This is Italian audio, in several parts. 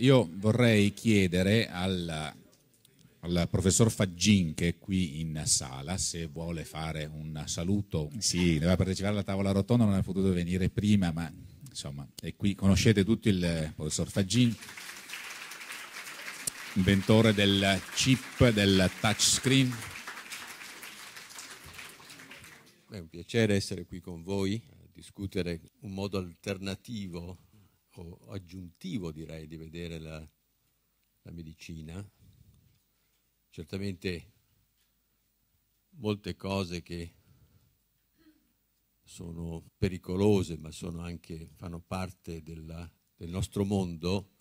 Io vorrei chiedere al, al, professor Faggin che è qui in sala se vuole fare un saluto. Sì, doveva partecipare alla tavola rotonda, non è potuto venire prima, ma insomma è qui. Conoscete tutti il professor Faggin, inventore del chip, del touchscreen. È un piacere essere qui con voi, a discutere un modo alternativo aspetto aggiuntivo, direi, di vedere la, la medicina. Certamente molte cose che sono pericolose, ma sono anche, fanno parte della, del nostro mondo,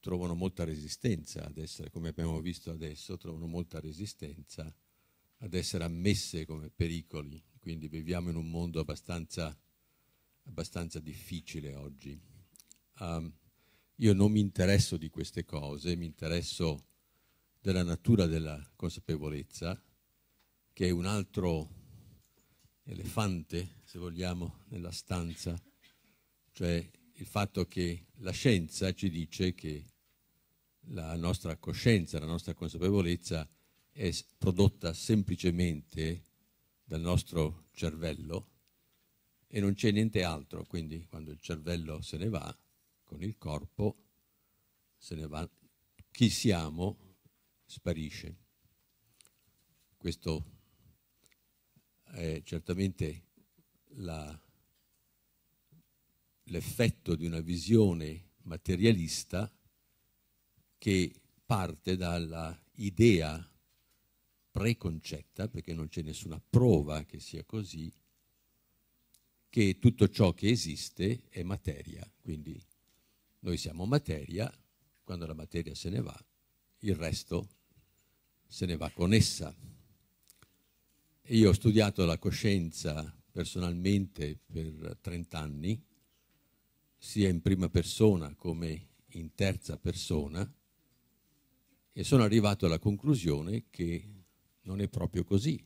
trovano molta resistenza ad essere, come abbiamo visto adesso, trovano molta resistenza ad essere ammesse come pericoli. Quindi viviamo in un mondo abbastanza abbastanza difficile oggi. Um, io non mi interesso di queste cose, mi interesso della natura della consapevolezza, che è un altro elefante, se vogliamo, nella stanza, cioè il fatto che la scienza ci dice che la nostra coscienza, la nostra consapevolezza è prodotta semplicemente dal nostro cervello e non c'è niente altro, quindi quando il cervello se ne va con il corpo, se ne va chi siamo sparisce. Questo è certamente la, l'effetto di una visione materialista che parte dalla idea preconcetta, perché non c'è nessuna prova che sia così, che tutto ciò che esiste è materia, quindi noi siamo materia, quando la materia se ne va, il resto se ne va con essa. E io ho studiato la coscienza personalmente per 30 anni, sia in prima persona come in terza persona, e sono arrivato alla conclusione che non è proprio così,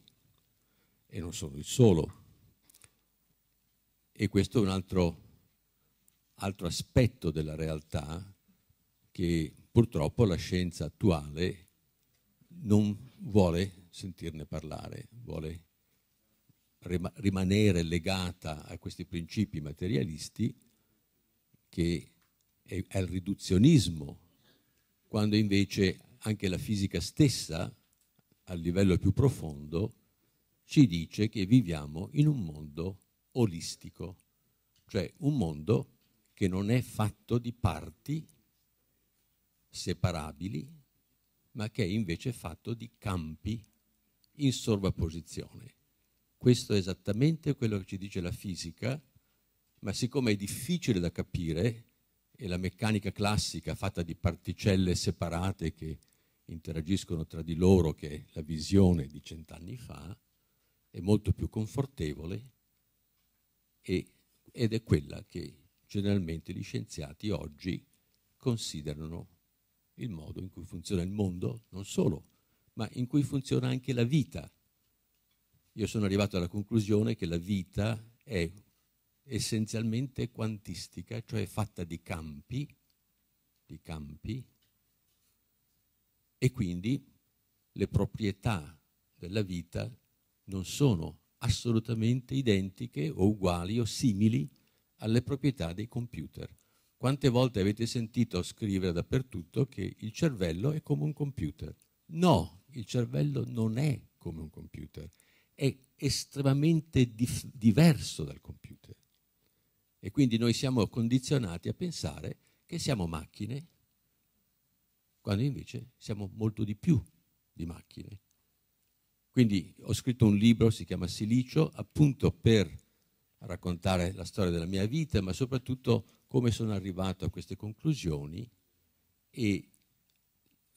e non sono il solo e questo è un altro, altro aspetto della realtà che purtroppo la scienza attuale non vuole sentirne parlare, vuole rimanere legata a questi principi materialisti che è il riduzionismo, quando invece anche la fisica stessa, a livello più profondo, ci dice che viviamo in un mondo olistico, cioè un mondo che non è fatto di parti separabili, ma che è invece fatto di campi in sovrapposizione. Questo è esattamente quello che ci dice la fisica, ma siccome è difficile da capire, e la meccanica classica fatta di particelle separate che interagiscono tra di loro, che è la visione di cent'anni fa, è molto più confortevole e, ed è quella che generalmente gli scienziati oggi considerano il modo in cui funziona il mondo, non solo, ma in cui funziona anche la vita. Io sono arrivato alla conclusione che la vita è essenzialmente quantistica, cioè fatta di campi, di campi, e quindi le proprietà della vita non sono assolutamente identiche o uguali o simili alle proprietà dei computer. Quante volte avete sentito scrivere dappertutto che il cervello è come un computer? No, il cervello non è come un computer, è estremamente dif- diverso dal computer. E quindi noi siamo condizionati a pensare che siamo macchine, quando invece siamo molto di più di macchine. Quindi ho scritto un libro, si chiama Silicio, appunto per raccontare la storia della mia vita, ma soprattutto come sono arrivato a queste conclusioni e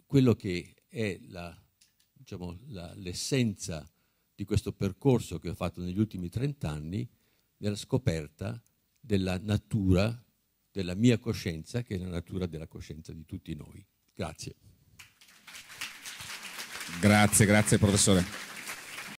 quello che è la, diciamo, la, l'essenza di questo percorso che ho fatto negli ultimi 30 anni nella scoperta della natura della mia coscienza, che è la natura della coscienza di tutti noi. Grazie. Grazie, grazie professore.